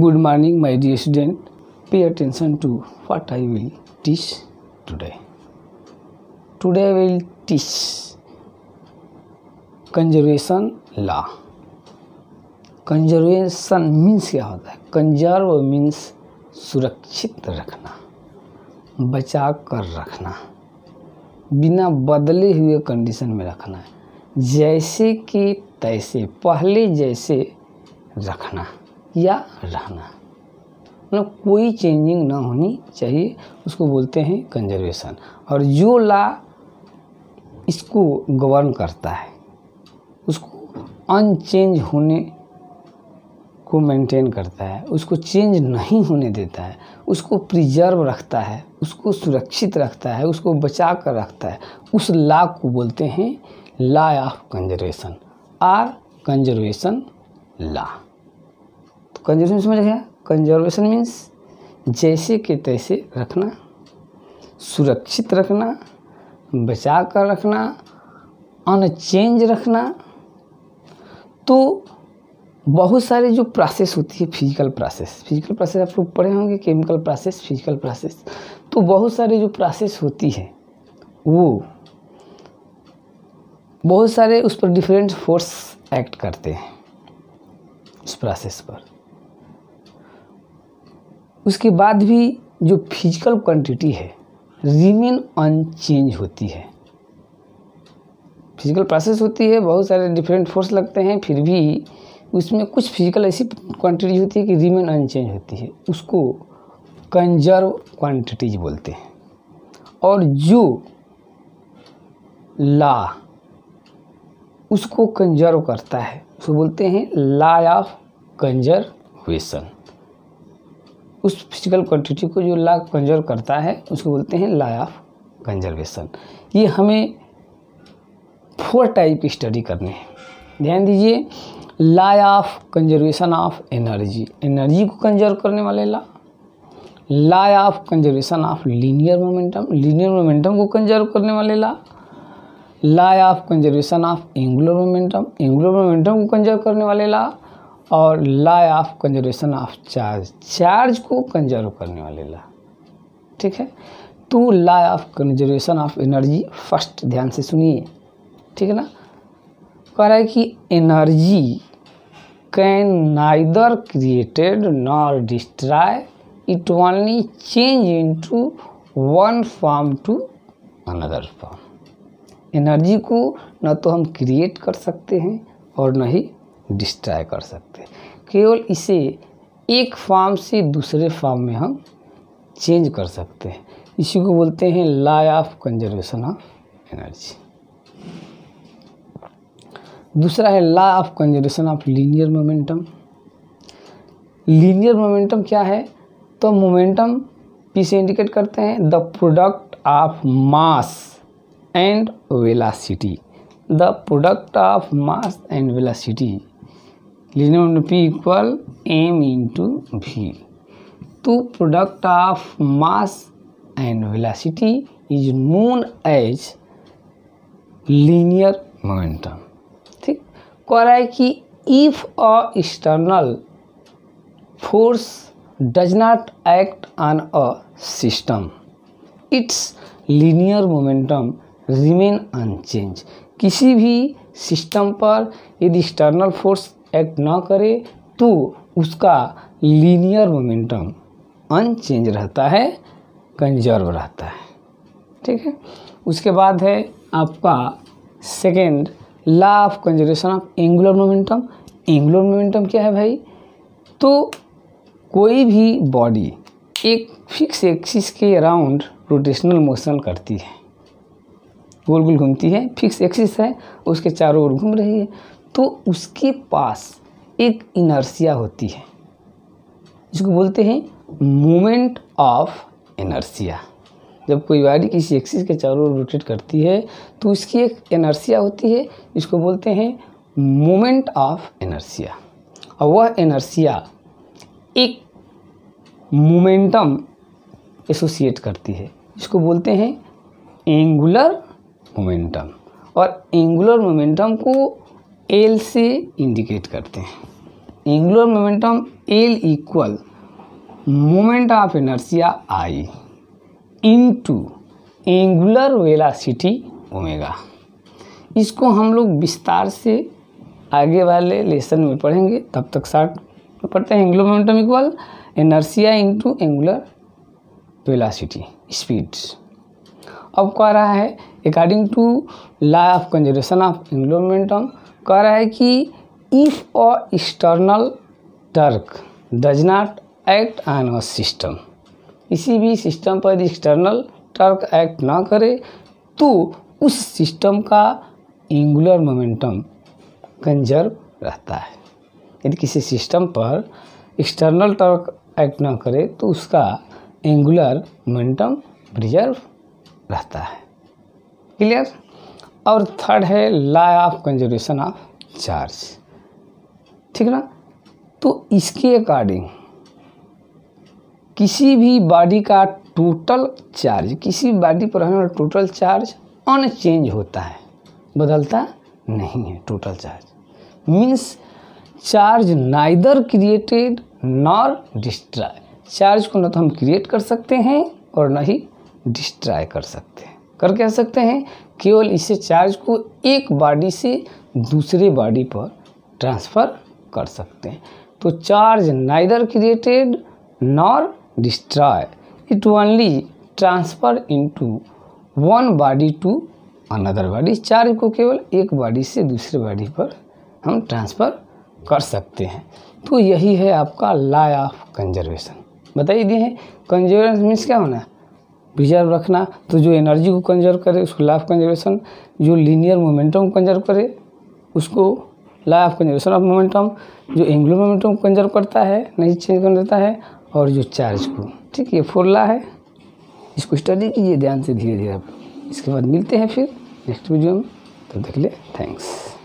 good morning my dear student pay attention to what I will teach today today I will teach conservation law conservation means क्या होता है conserve means सुरक्षित रखना बचा कर रखना बिना बदले हुए कंडीशन में रखना है जैसे कि तैसे पहले जैसे रखना या रहना मतलब कोई चेंजिंग ना होनी चाहिए उसको बोलते हैं कंजर्वेशन और जो ला इसको गवर्न करता है उसको अनचेंज होने को मेंटेन करता है उसको चेंज नहीं होने देता है उसको प्रिजर्व रखता है उसको सुरक्षित रखता है उसको बचा कर रखता है उस ला को बोलते हैं law of conservation or conservation law conservation समझ गया कंजर्वेशन मीन्स जैसे के तैसे रखना सुरक्षित रखना बचा कर रखना अनचेंज रखना तो बहुत सारे जो प्रोसेस होती है फिजिकल प्रोसेस फिजिकल प्रोसेस आप लोग पढ़े होंगे केमिकल प्रोसेस फिजिकल प्रोसेस तो बहुत सारे जो प्रोसेस होती है वो बहुत सारे उस पर डिफरेंट फोर्स एक्ट करते हैं उस प्रोसेस पर उसके बाद भी जो फिजिकल क्वांटिटी है रिमेन अनचेंज होती है फिजिकल प्रोसेस होती है बहुत सारे डिफरेंट फोर्स लगते हैं फिर भी उसमें कुछ फिजिकल ऐसी क्वांटिटी होती है कि रिमेन अनचेंज होती है उसको कंजर्व क्वांटिटीज बोलते हैं और जो ला उसको कंजर्व करता है उसको बोलते हैं ला ऑफ कंजर्वेशन उस फिजिकल क्वांटिटी को जो ला कंजर्व करता है उसको बोलते हैं ला ऑफ कंजर्वेशन ये हमें फोर टाइप की स्टडी करने हैं ध्यान दीजिए law of conservation of energy energy को कंजर्व करने वाले law law of conservation of linear momentum linear momentum को कंजर्व करने वाले law law of conservation of angular momentum angular momentum को कंजर्व करने वाले ला और law of conservation of charge charge को कंजर्व करने वाले ला ठीक है to law of conservation of energy first ध्यान से सुनिए ठीक है ना कह रहा है कि energy can neither created nor destroy it only change into one form to another form energy को न तो हम क्रिएट कर सकते हैं और न ही डिस्ट्रॉय कर सकते हैं केवल इसे एक फार्म से दूसरे फार्म में हम चेंज कर सकते हैं इसी को बोलते हैं law of conservation of energy दूसरा है law of conservation of linear momentum linear momentum क्या है तो मोमेंटम पी से इंडिकेट करते हैं the product of mass and velocity the product of mass and velocity लिनोम P equal M into V तो product of mass and velocity is known as linear momentum ठीक कह रहा है कि if a external force does not act on a system its linear momentum remain unchanged किसी भी system पर यदि एक्सटर्नल फोर्स एक्ट ना करे तो उसका लीनियर मोमेंटम अनचेंज रहता है कंजर्व रहता है ठीक है उसके बाद है आपका second law of conservation of angular momentum angular momentum क्या है भाई तो कोई भी बॉडी एक फिक्स एक्सिस के अराउंड रोटेशनल मोशन करती है गोल गोल घूमती है फिक्स एक्सिस है उसके चारों ओर घूम रही है तो उसके पास एक इनर्सिया होती है जिसको बोलते हैं मोमेंट ऑफ इनर्सिया जब कोई गाड़ी किसी एक्सिस के चारों ओर रोटेट करती है तो उसकी एक एनर्सिया होती है इसको बोलते हैं मोमेंट ऑफ एनर्सिया और वह एनर्सिया एक मोमेंटम एसोसिएट करती है इसको बोलते हैं एंगुलर मोमेंटम और एंगुलर मोमेंटम को एल से इंडिकेट करते हैं angular momentum L equal moment of inertia I into angular velocity omega इसको हम लोग विस्तार से आगे वाले लेसन में पढ़ेंगे तब तक शार्ट पढ़ते हैं angular momentum equal inertia to angular velocity speed अब कह रहा है according to law of conservation of angular momentum कह रहा है कि if a external torque does not act on a system किसी भी सिस्टम पर एक्सटर्नल टर्क एक्ट ना करे तो उस सिस्टम का एंगुलर मोमेंटम कंजर्व रहता है यदि किसी सिस्टम पर एक्सटर्नल टर्क एक्ट ना करे तो उसका एंगुलर मोमेंटम प्रिजर्व रहता है क्लियर और थर्ड है law of conservation of charge ठीक है ना तो इसके अकॉर्डिंग किसी भी बॉडी का टोटल चार्ज किसी बॉडी पर हमारा टोटल चार्ज अनचेंज होता है बदलता नहीं है total charge means charge neither created nor destroy charge को न तो हम क्रिएट कर सकते हैं और न ही डिस्ट्रॉय कर सकते हैं कर कह सकते हैं केवल इसे चार्ज को एक बॉडी से दूसरे बॉडी पर ट्रांसफ़र कर सकते हैं तो charge neither created nor destroy it only transfer into one body to another body charge को केवल एक बॉडी से दूसरे बॉडी पर हम ट्रांसफ़र कर सकते हैं तो यही है आपका ला ऑफ कंजर्वेशन बताइए दिए हैं कंजर्वेशन मीन्स क्या होना है प्रिजर्व रखना तो जो एनर्जी को कंजर्व करे उसको लाइफ कंजर्वेशन जो लीनियर मोमेंटम कंजर्व करे उसको लाइफ कंजर्वेशन ऑफ मोमेंटम जो एंगुलर मोमेंटम को कंजर्व करता है नहीं चेंज कर देता है और जो चार्ज को ठीक ये फोर ला है इसको स्टडी कीजिए ध्यान से धीरे धीरे आप इसके बाद मिलते हैं फिर नेक्स्ट वीडियो में तब तो देख ले थैंक्स